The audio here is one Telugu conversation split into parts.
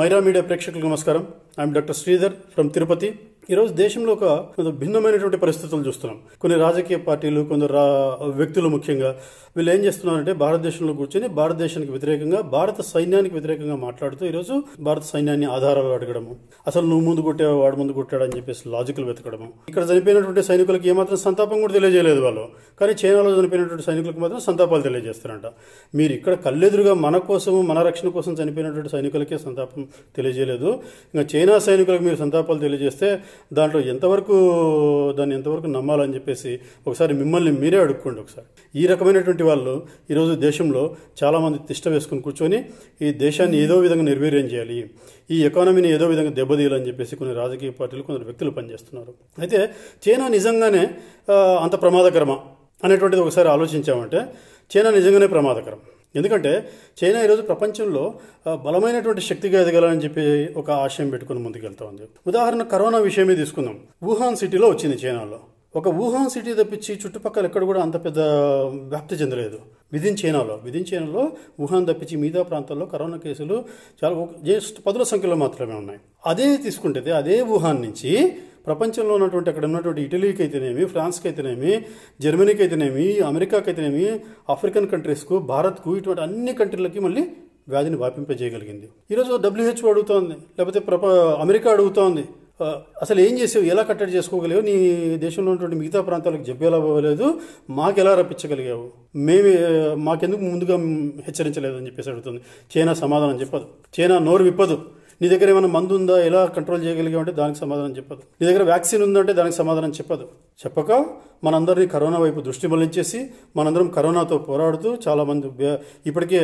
మైరా మీడియా ప్రేక్షకులకు నమస్కారం I'm doctor Sridhar from Tirupati ఈరోజు దేశంలో ఒక భిన్నమైనటువంటి పరిస్థితులు చూస్తున్నాం కొన్ని రాజకీయ పార్టీలు కొందరు వ్యక్తులు ముఖ్యంగా వీళ్ళు ఏం చేస్తున్నారంటే భారతదేశంలో కూర్చొని భారతదేశానికి వ్యతిరేకంగా భారత సైన్యానికి వ్యతిరేకంగా మాట్లాడుతూ ఈరోజు భారత సైన్యాన్ని ఆధారాలు అడగడము అసలు నువ్వు ముందు కొట్టావు వాడు ముందు కొట్టాడని చెప్పేసి లాజికల్ వెతకడము ఇక్కడ చనిపోయినటువంటి సైనికులకు ఏమాత్రం సంతాపం కూడా తెలియజేయలేదు వాళ్ళు కానీ చైనాలో చనిపోయినటువంటి సైనికులకు మాత్రం సంతాపాలు తెలియజేస్తారంట మీరు ఇక్కడ కల్లెదురుగా మన కోసం మన రక్షణ కోసం చనిపోయినటువంటి సైనికులకే సంతాపం తెలియజేయలేదు ఇంకా చైనా సైనికులకు మీరు సంతాపాలు తెలియజేస్తే దాంట్లో ఎంతవరకు దాన్ని ఎంతవరకు నమ్మాలని చెప్పేసి ఒకసారి మిమ్మల్ని మీరే అడుక్కోండి ఒకసారి ఈ రకమైనటువంటి వాళ్ళు ఈరోజు దేశంలో చాలామంది తిష్ట వేసుకుని కూర్చొని ఈ దేశాన్ని ఏదో విధంగా నిర్వీర్యం చేయాలి ఈ ఎకానమీని ఏదో విధంగా దెబ్బతీయాలని చెప్పేసి కొన్ని రాజకీయ పార్టీలు కొందరు వ్యక్తులు పనిచేస్తున్నారు అయితే చైనా నిజంగానే అంత ప్రమాదకరమా అనేటువంటిది ఒకసారి ఆలోచించామంటే చైనా నిజంగానే ప్రమాదకరం ఎందుకంటే చైనా ఈరోజు ప్రపంచంలో బలమైనటువంటి శక్తిగా ఎదగాలని చెప్పి ఒక ఆశయం పెట్టుకుని ముందుకెళ్తా ఉంది ఉదాహరణ కరోనా విషయమే తీసుకుందాం వుహాన్ సిటీలో వచ్చింది చైనాలో ఒక వుహాన్ సిటీ తప్పించి చుట్టుపక్కల ఎక్కడ కూడా అంత పెద్ద వ్యాప్తి చెందలేదు విదిన్ చైనాలో విదిన్ చైనాలో వుహాన్ తప్పించి మిగతా ప్రాంతాల్లో కరోనా కేసులు చాలా జస్ట్ పదుల సంఖ్యలో మాత్రమే ఉన్నాయి అదే తీసుకుంటే అదే వుహాన్ నుంచి ప్రపంచంలో ఉన్నటువంటి అక్కడ ఉన్నటువంటి ఇటలీకి అయితేనేమి ఫ్రాన్స్కి అయితేనేమి జర్మనీకి అయితేనేమి అమెరికాకి అయితేనేమి ఆఫ్రికన్ కంట్రీస్కు భారత్కు ఇటువంటి అన్ని కంట్రీలకి మళ్ళీ వ్యాధిని వ్యాపింపజేయగలిగింది ఈరోజు డబ్ల్యూహెచ్ఓ అడుగుతోంది లేకపోతే ప్రప అమెరికా అడుగుతోంది అసలు ఏం చేసావు ఎలా కట్టడి చేసుకోగలిగావు నీ దేశంలో ఉన్నటువంటి మిగతా ప్రాంతాలకు జబ్బేలా పోలేదు మాకు ఎలా రప్పించగలిగావు మేమే మాకెందుకు ముందుగా హెచ్చరించలేదని చెప్పేసి అడుగుతుంది చైనా సమాధానం చెప్పదు చైనా నోరు విప్పదు నీ దగ్గర ఏమైనా మందు ఉందా ఎలా కంట్రోల్ చేయగలిగామంటే దానికి సమాధానం చెప్పదు నీ దగ్గర వ్యాక్సిన్ ఉందంటే దానికి సమాధానం చెప్పదు చెప్పక మనందరినీ కరోనా వైపు దృష్టి మళ్లించేసి మనందరం కరోనాతో పోరాడుతూ చాలామంది ఇప్పటికే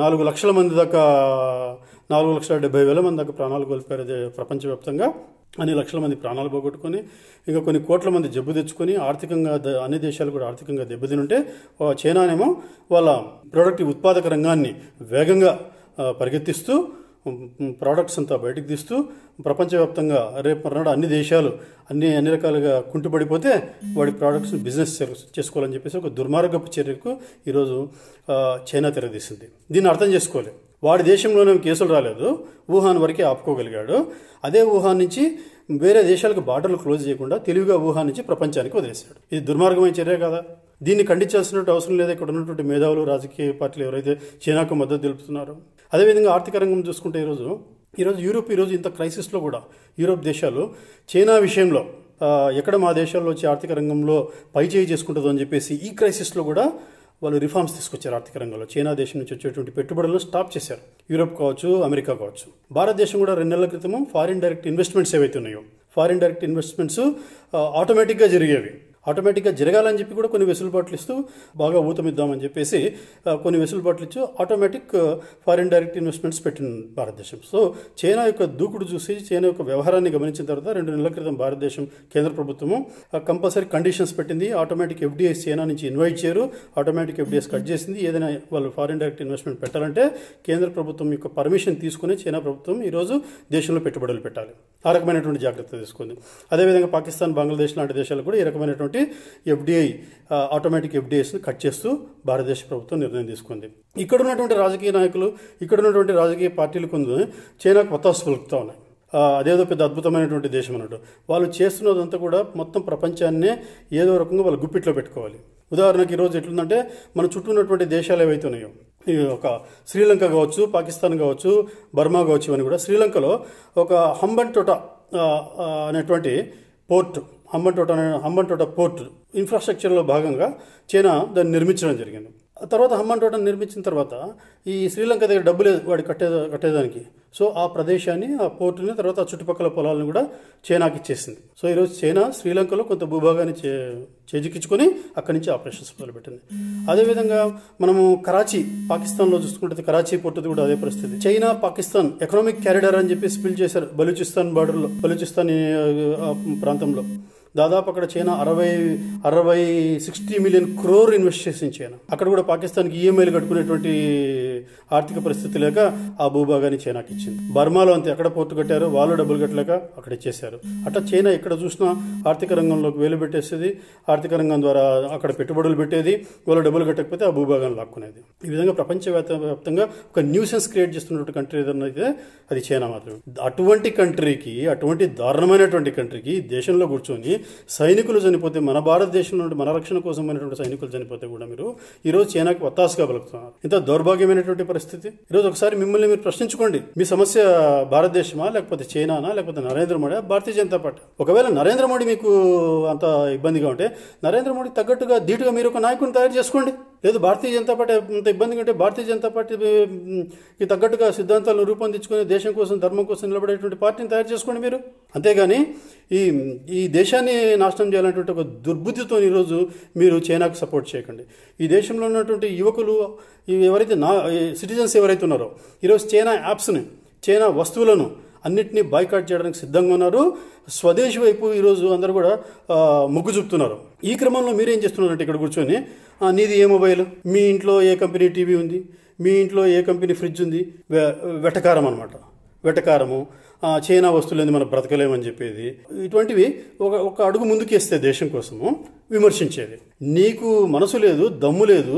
నాలుగు లక్షల మంది దాకా నాలుగు లక్షల డెబ్బై వేల మంది దాకా ప్రాణాలు కోల్పోయారు ప్రపంచవ్యాప్తంగా అన్ని లక్షల మంది ప్రాణాలు పోగొట్టుకొని ఇంకా కొన్ని కోట్ల మంది జబ్బు తెచ్చుకొని ఆర్థికంగా అన్ని దేశాలు కూడా ఆర్థికంగా దెబ్బతినుంటే చైనానేమో వాళ్ళ ప్రొడక్టివ్ ఉత్పాదక రంగాన్ని వేగంగా పరిగెత్తిస్తూ ప్రోడక్ట్స్ అంతా బయటకు తీస్తూ ప్రపంచవ్యాప్తంగా రేపు నాడు అన్ని దేశాలు అన్ని అన్ని రకాలుగా కుంటుపడిపోతే వాడి ప్రోడక్ట్స్ బిజినెస్ చేసుకోవాలని చెప్పేసి ఒక దుర్మార్గపు చర్యకు ఈరోజు చైనా తెరదీసింది దీన్ని అర్థం చేసుకోలేదు వాడి దేశంలోనే కేసులు రాలేదు వుహాన్ వరకే ఆపుకోగలిగాడు అదే వుహాన్ నుంచి వేరే దేశాలకు బార్డర్లు క్లోజ్ చేయకుండా తెలివిగా వుహాన్ నుంచి ప్రపంచానికి వదిలేశాడు ఇది దుర్మార్గమైన చర్య కదా దీన్ని ఖండించాల్సినటువంటి అవసరం లేదు ఇక్కడ ఉన్నటువంటి మేధావులు రాజకీయ పార్టీలు ఎవరైతే చైనాకు మద్దతు తెలుపుతున్నారో అదేవిధంగా ఆర్థిక రంగం చూసుకుంటే ఈరోజు ఈరోజు యూరోప్ ఈరోజు ఇంత క్రైసిస్లో కూడా యూరోప్ దేశాలు చైనా విషయంలో ఎక్కడ మా దేశాల్లో వచ్చి ఆర్థిక రంగంలో పైచేయి చేసుకుంటుందో అని చెప్పేసి ఈ క్రైసిస్లో కూడా వాళ్ళు రిఫార్మ్స్ తీసుకొచ్చారు ఆర్థిక రంగంలో చైనా దేశం నుంచి వచ్చేటువంటి పెట్టుబడులను స్టాప్ చేశారు యూరోప్ కావచ్చు అమెరికా కావచ్చు భారతదేశం కూడా రెండు నెలల క్రితము ఫారిన్ డైరెక్ట్ ఇన్వెస్ట్మెంట్స్ ఏవైతే ఉన్నాయో ఫారిన్ డైరెక్ట్ ఇన్వెస్ట్మెంట్స్ ఆటోమేటిక్గా జరిగేవి ఆటోమేటిక్గా జరగాలని చెప్పి కూడా కొన్ని వెసులుబాట్లు ఇస్తూ బాగా ఊతమిద్దామని చెప్పేసి కొన్ని వెసులుబాట్లు ఇచ్చి ఆటోమేటిక్ ఫారిన్ డైరెక్ట్ ఇన్వెస్ట్మెంట్స్ పెట్టిన భారతదేశం సో చైనా యొక్క దూకుడు చూసి చైనా యొక్క వ్యవహారాన్ని గమనించిన తర్వాత రెండు నెలల క్రితం భారతదేశం కేంద్ర ప్రభుత్వము కంపల్సరీ కండిషన్స్ పెట్టింది ఆటోమేటిక్ ఎఫ్డీఎస్ చైనా నుంచి ఇన్వైట్ చేయరు ఆటోమేటిక్ ఎఫ్డీఎస్ కట్ చేసింది ఏదైనా వాళ్ళు ఫారిన్ డైరెక్ట్ ఇన్వెస్ట్మెంట్ పెట్టాలంటే కేంద్ర ప్రభుత్వం యొక్క పర్మిషన్ తీసుకుని చైనా ప్రభుత్వం ఈరోజు దేశంలో పెట్టుబడులు పెట్టాలి ఆ రకమైనటువంటి జాగ్రత్త తీసుకుంది అదేవిధంగా పాకిస్తాన్ బంగ్లాదేశ్ లాంటి దేశాలు కూడా ఈ రకమైనటువంటి ఉన్నటువంటి ఎఫ్డిఐ ఆటోమేటిక్ ఎఫ్డిఐస్ని కట్ చేస్తూ భారతదేశ ప్రభుత్వం నిర్ణయం తీసుకుంది ఇక్కడ ఉన్నటువంటి రాజకీయ నాయకులు ఇక్కడ ఉన్నటువంటి రాజకీయ పార్టీలు కొందరు చైనాకు కొత్త పలుకుతూ ఉన్నాయి అదేదో పెద్ద అద్భుతమైనటువంటి దేశం అన్నట్టు వాళ్ళు చేస్తున్నదంతా కూడా మొత్తం ప్రపంచాన్నే ఏదో రకంగా వాళ్ళు గుప్పిట్లో పెట్టుకోవాలి ఉదాహరణకి ఈరోజు ఎట్లుందంటే మన చుట్టూ ఉన్నటువంటి దేశాలు ఏవైతే ఉన్నాయో ఈ ఒక శ్రీలంక కావచ్చు పాకిస్తాన్ కావచ్చు బర్మా కావచ్చు అని కూడా శ్రీలంకలో ఒక హంబన్ టోటా అనేటువంటి పోర్ట్ హంబంటోట హంబంటోట పోర్ట్ ఇన్ఫ్రాస్ట్రక్చర్లో భాగంగా చైనా దాన్ని నిర్మించడం జరిగింది తర్వాత హంబంటోట నిర్మించిన తర్వాత ఈ శ్రీలంక దగ్గర డబ్బు లేదు వాడు కట్టే కట్టేదానికి సో ఆ ప్రదేశాన్ని ఆ పోర్టుని తర్వాత ఆ చుట్టుపక్కల పొలాలను కూడా చైనాకి ఇచ్చేసింది సో ఈరోజు చైనా శ్రీలంకలో కొంత భూభాగాన్ని చే చేజికిచ్చుకొని అక్కడి నుంచి ఆపరేషన్స్ మొదలుపెట్టింది అదేవిధంగా మనము కరాచీ పాకిస్తాన్లో చూసుకుంటే కరాచీ పోర్టు కూడా అదే పరిస్థితి చైనా పాకిస్తాన్ ఎకనామిక్ క్యారిడర్ అని చెప్పేసి చేశారు బలూచిస్తాన్ బార్డర్లో బలూచిస్తాన్ ప్రాంతంలో దాదాపు అక్కడ చైనా అరవై అరవై సిక్స్టీ మిలియన్ క్రోర్ ఇన్వెస్ట్ చేసింది చైనా అక్కడ కూడా పాకిస్తాన్కి ఈఎంఐలు కట్టుకునేటువంటి ఆర్థిక పరిస్థితి లేక ఆ భూభాగాన్ని చైనాకి ఇచ్చింది బర్మాలో అంతే అక్కడ పోర్టు కట్టారు వాళ్ళు డబ్బులు కట్టలేక అక్కడ ఇచ్చేశారు అట్లా చైనా ఎక్కడ చూసినా ఆర్థిక రంగంలోకి వేలు పెట్టేసేది ఆర్థిక రంగం ద్వారా అక్కడ పెట్టుబడులు పెట్టేది వాళ్ళు డబ్బులు కట్టకపోతే ఆ భూభాగాన్ని లాక్కునేది ఈ విధంగా ప్రపంచవ్యాప్తంగా ఒక న్యూసెన్స్ క్రియేట్ చేస్తున్నటువంటి కంట్రీ ఏదన్నా అయితే అది చైనా మాత్రమే అటువంటి కంట్రీకి అటువంటి దారుణమైనటువంటి కంట్రీకి దేశంలో కూర్చొని సైనికులు చనిపోతే మన భారతదేశం నుండి మన రక్షణ కోసం సైనికులు చనిపోతే కూడా మీరు ఈరోజు చైనాకి ఒత్తాసుగా పలుకుతున్నారు ఇంత దౌర్భాగ్యమైనటువంటి పరిస్థితి ఈరోజు ఒకసారి మిమ్మల్ని మీరు ప్రశ్నించుకోండి మీ సమస్య భారతదేశమా లేకపోతే చైనానా లేకపోతే నరేంద్ర మోడీ భారతీయ జనతా పార్టీ ఒకవేళ నరేంద్ర మోడీ మీకు అంత ఇబ్బందిగా ఉంటే నరేంద్ర మోడీ తగ్గట్టుగా ధీటుగా మీరు ఒక నాయకుని తయారు చేసుకోండి లేదు భారతీయ జనతా పార్టీ అంత ఇబ్బందిగా ఉంటే భారతీయ జనతా పార్టీకి తగ్గట్టుగా సిద్ధాంతాలను రూపొందించుకొని దేశం కోసం ధర్మం కోసం నిలబడేటువంటి పార్టీని తయారు చేసుకోండి మీరు అంతేగాని ఈ ఈ దేశాన్ని నాశనం చేయాలనేటువంటి ఒక దుర్బుద్ధితో ఈరోజు మీరు చైనాకు సపోర్ట్ చేయకండి ఈ దేశంలో ఉన్నటువంటి యువకులు ఎవరైతే నా సిటిజన్స్ ఎవరైతే ఉన్నారో ఈరోజు చైనా యాప్స్ని చైనా వస్తువులను అన్నిటినీ బాయ్కాట్ చేయడానికి సిద్ధంగా ఉన్నారు స్వదేశీ వైపు ఈరోజు అందరూ కూడా మొగ్గు చూపుతున్నారు ఈ క్రమంలో మీరేం చేస్తున్నారంటే ఇక్కడ కూర్చొని నీది ఏ మొబైల్ మీ ఇంట్లో ఏ కంపెనీ టీవీ ఉంది మీ ఇంట్లో ఏ కంపెనీ ఫ్రిడ్జ్ ఉంది వెటకారం అనమాట వెటకారము చైనా ఏంది మనం బ్రతకలేమని చెప్పేది ఇటువంటివి ఒక ఒక అడుగు ముందుకేస్తే దేశం కోసము విమర్శించేది నీకు మనసు లేదు దమ్ము లేదు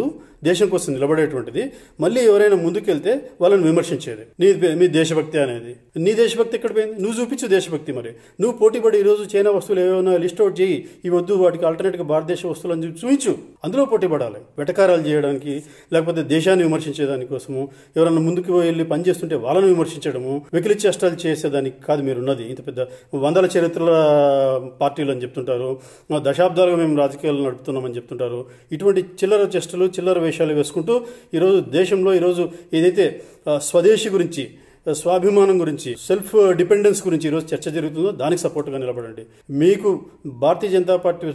దేశం కోసం నిలబడేటువంటిది మళ్ళీ ఎవరైనా ముందుకెళ్తే వాళ్ళని విమర్శించేది నీ మీ దేశభక్తి అనేది నీ దేశభక్తి ఎక్కడ పోయింది నువ్వు చూపించు దేశభక్తి మరి నువ్వు పోటీపడి ఈరోజు చైనా వస్తువులు ఏమైనా లిస్ట్ అవుట్ చేయి ఈ వద్దు వాటికి ఆల్టర్నేట్గా భారతదేశ వస్తువులు అని చూపించు అందులో పోటీపడాలి వెటకారాలు చేయడానికి లేకపోతే దేశాన్ని విమర్శించేదాని కోసము ఎవరన్నా ముందుకు వెళ్ళి పనిచేస్తుంటే వాళ్ళని విమర్శించడము వెకిలి చేష్టాలు చేసేదానికి కాదు మీరు ఉన్నది ఇంత పెద్ద వందల చరిత్రల పార్టీలు అని చెప్తుంటారు దశాబ్దాలుగా మేము రాజకీయాలు నడుపుతున్నామని చెప్తుంటారు ఇటువంటి చిల్లర చేష్టలు చిల్లర సమావేశాలు వేసుకుంటూ ఈరోజు దేశంలో ఈరోజు ఏదైతే స్వదేశీ గురించి స్వాభిమానం గురించి సెల్ఫ్ డిపెండెన్స్ గురించి ఈరోజు చర్చ జరుగుతుందో దానికి సపోర్ట్గా నిలబడండి మీకు భారతీయ జనతా పార్టీ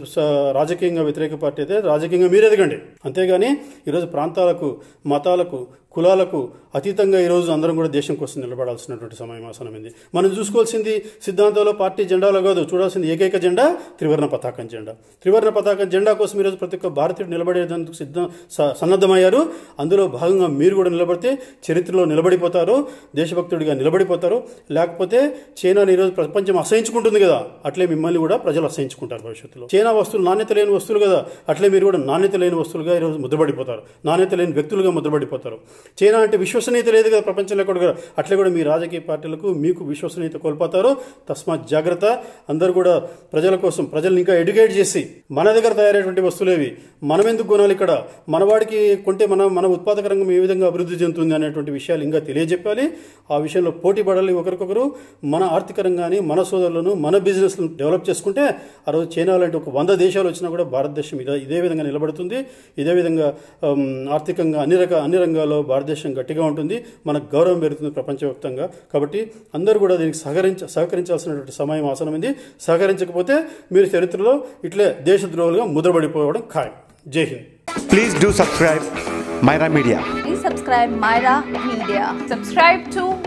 రాజకీయంగా వ్యతిరేక పార్టీ అయితే రాజకీయంగా మీరు ఎదగండి అంతేగాని ఈరోజు ప్రాంతాలకు మతాలకు కులాలకు అతీతంగా ఈరోజు అందరం కూడా దేశం కోసం నిలబడాల్సినటువంటి సమయం ఆసనమైంది మనం చూసుకోవాల్సింది సిద్ధాంతంలో పార్టీ జెండాలో కాదు చూడాల్సింది ఏకైక జెండా త్రివర్ణ పతాకం జెండా త్రివర్ణ పతాకం జెండా కోసం ఈరోజు ప్రతి ఒక్క భారతీయుడు నిలబడేందుకు సిద్ధం సన్నద్ధమయ్యారు అందులో భాగంగా మీరు కూడా నిలబడితే చరిత్రలో నిలబడిపోతారు దేశభక్తుడిగా నిలబడిపోతారు లేకపోతే చైనాని ఈరోజు ప్రపంచం అసహించుకుంటుంది కదా అట్లే మిమ్మల్ని కూడా ప్రజలు అసహించుకుంటారు భవిష్యత్తులో చైనా వస్తువులు నాణ్యత లేని వస్తువులు కదా అట్లే మీరు కూడా నాణ్యత లేని వస్తువులుగా ఈరోజు ముద్రపడిపోతారు నాణ్యత లేని వ్యక్తులుగా ముద్రపడిపోతారు చైనా అంటే విశ్వసనీయత లేదు కదా ప్రపంచంలో కూడా అట్లా కూడా మీ రాజకీయ పార్టీలకు మీకు విశ్వసనీయత కోల్పోతారు తస్మాత్ జాగ్రత్త అందరూ కూడా ప్రజల కోసం ప్రజల్ని ఇంకా ఎడ్యుకేట్ చేసి మన దగ్గర తయారైనటువంటి వస్తువులేవి మనం ఎందుకు కొనాలి ఇక్కడ మనవాడికి కొంటే మన మన ఉత్పాదక రంగం ఏ విధంగా అభివృద్ధి చెందుతుంది అనేటువంటి విషయాలు ఇంకా తెలియజెప్పాలి ఆ విషయంలో పోటీ పడాలి ఒకరికొకరు మన ఆర్థిక రంగాన్ని మన సోదరులను మన బిజినెస్లను డెవలప్ చేసుకుంటే ఆ రోజు చైనా లాంటి ఒక వంద దేశాలు వచ్చినా కూడా భారతదేశం ఇదే విధంగా నిలబడుతుంది ఇదే విధంగా ఆర్థికంగా అన్ని రక అన్ని రంగాల్లో భారతదేశం గట్టిగా ఉంటుంది మనకు గౌరవం పెరుగుతుంది ప్రపంచవ్యాప్తంగా కాబట్టి అందరూ కూడా దీనికి సహకరించ సహకరించాల్సినటువంటి సమయం ఉంది సహకరించకపోతే మీరు చరిత్రలో ఇట్లే దేశద్రోహులుగా ముద్రపడిపోవడం ఖాయం జై హింద్ please do subscribe Myra media Please Myra media Media.